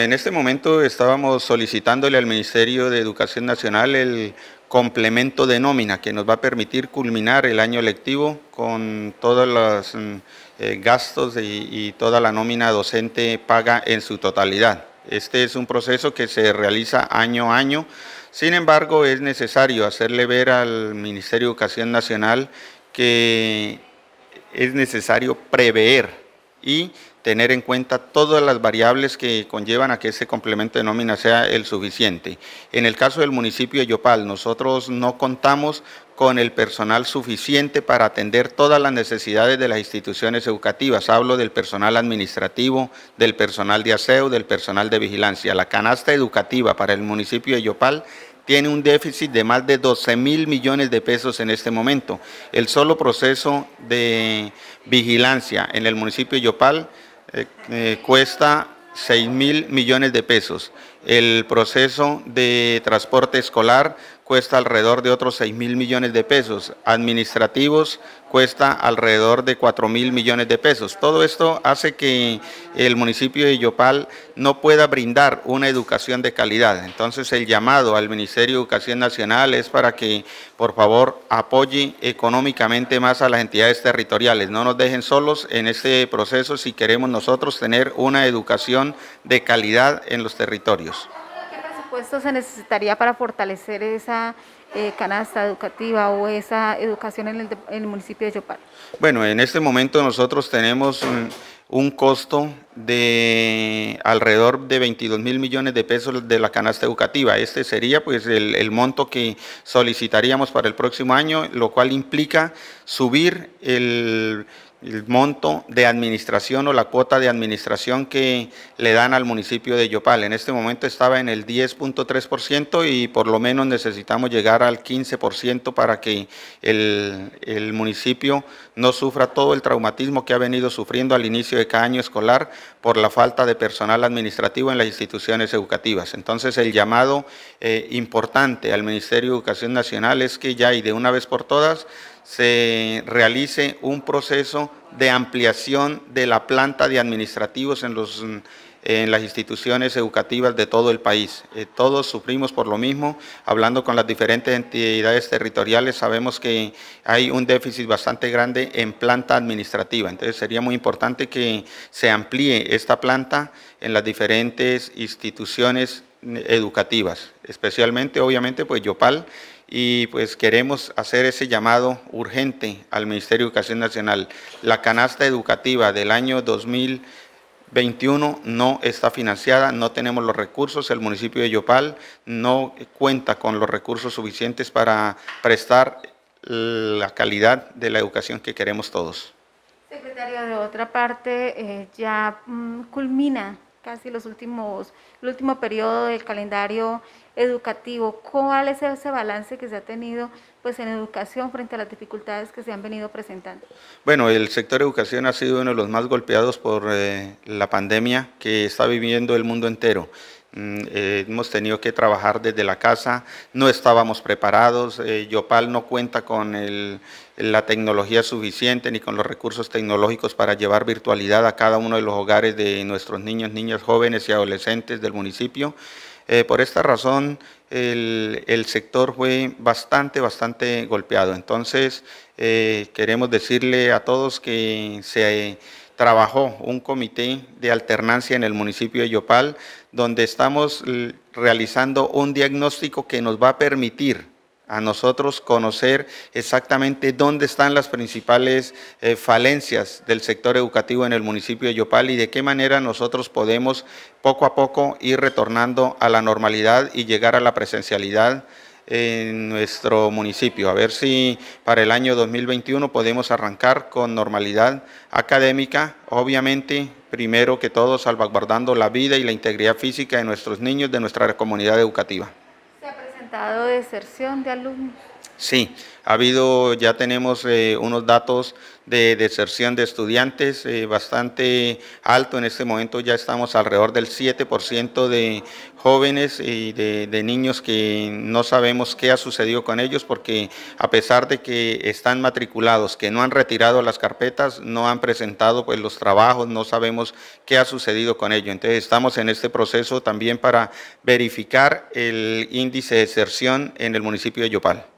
En este momento estábamos solicitándole al Ministerio de Educación Nacional el complemento de nómina que nos va a permitir culminar el año lectivo con todos los mm, eh, gastos y toda la nómina docente paga en su totalidad. Este es un proceso que se realiza año a año. Sin embargo, es necesario hacerle ver al Ministerio de Educación Nacional que es necesario prever y tener en cuenta todas las variables que conllevan a que ese complemento de nómina sea el suficiente. En el caso del municipio de Yopal, nosotros no contamos con el personal suficiente para atender todas las necesidades de las instituciones educativas. Hablo del personal administrativo, del personal de aseo, del personal de vigilancia. La canasta educativa para el municipio de Yopal tiene un déficit de más de 12 mil millones de pesos en este momento. El solo proceso de vigilancia en el municipio de Yopal eh, eh, cuesta 6 mil millones de pesos. El proceso de transporte escolar cuesta alrededor de otros 6 mil millones de pesos, administrativos cuesta alrededor de 4 mil millones de pesos. Todo esto hace que el municipio de Yopal no pueda brindar una educación de calidad. Entonces el llamado al Ministerio de Educación Nacional es para que por favor apoye económicamente más a las entidades territoriales. No nos dejen solos en este proceso si queremos nosotros tener una educación de calidad en los territorios. ¿Qué presupuesto se necesitaría para fortalecer esa eh, canasta educativa o esa educación en el, municipio de Yopal? Bueno, en este momento nosotros tenemos un, costo de alrededor de 22 mil millones de pesos de la canasta educativa. Este sería pues el, monto que solicitaríamos para el próximo año, lo cual implica subir el el monto de administración o la cuota de administración que le dan al municipio de Yopal. En este momento estaba en el 10.3% y por lo menos necesitamos llegar al 15% para que el, municipio no sufra todo el traumatismo que ha venido sufriendo al inicio de cada año escolar por la falta de personal administrativo en las instituciones educativas. Entonces el llamado eh, importante al Ministerio de Educación Nacional es que ya y de una vez por todas se realice un proceso de ampliación de la planta de administrativos en, los, mm, en las instituciones educativas de todo el país. Eh, todos sufrimos por lo mismo, hablando con las diferentes entidades territoriales, sabemos que hay un déficit bastante grande en planta administrativa, entonces sería muy importante que se amplíe esta planta en las diferentes instituciones mm, educativas, especialmente obviamente pues Yopal y pues queremos hacer ese llamado urgente al Ministerio de Educación Nacional. La canasta educativa del año 2021 no está financiada, no tenemos los recursos, el municipio de Yopal no cuenta con los recursos suficientes para prestar la calidad de la educación que queremos todos. Secretario, de otra parte, eh, ya mm, culmina casi los últimos, el último periodo del calendario educativo, cuál es ese balance que se ha tenido pues en educación frente a las dificultades que se han venido presentando. Bueno, el sector educación ha sido uno de los más golpeados por eh, la pandemia que está viviendo el mundo entero. Mm, eh, hemos tenido que trabajar desde la casa, no estábamos preparados, eh, Yopal no cuenta con la tecnología suficiente ni con los recursos tecnológicos para llevar virtualidad a cada uno de los hogares de nuestros niños, niñas, jóvenes y adolescentes del municipio. Eh, por esta razón, el, el, sector fue bastante, bastante golpeado. Entonces, queremos decirle a todos que se trabajó un comité de alternancia en el municipio de Yopal, donde estamos realizando un diagnóstico que nos va a permitir a nosotros conocer exactamente dónde están las principales eh, falencias del sector educativo en el municipio de Yopal y de qué manera nosotros podemos poco a poco ir retornando a la normalidad y llegar a la presencialidad en nuestro municipio. A ver si para el año 2021 podemos arrancar con normalidad académica, obviamente primero que todo salvaguardando la vida y la integridad física de nuestros niños, de nuestra comunidad educativa. ¿Se ha presentado deserción de alumnos? Sí, ha habido, ya tenemos eh, unos datos de deserción de estudiantes eh, bastante alto. En este momento ya estamos alrededor del 7% de jóvenes y de, de, niños que no sabemos qué ha sucedido con ellos porque a pesar de que están matriculados, que no han retirado las carpetas, no han presentado pues, los trabajos, no sabemos qué ha sucedido con ellos. Entonces estamos en este proceso también para verificar el índice de deserción en el municipio de Yopal.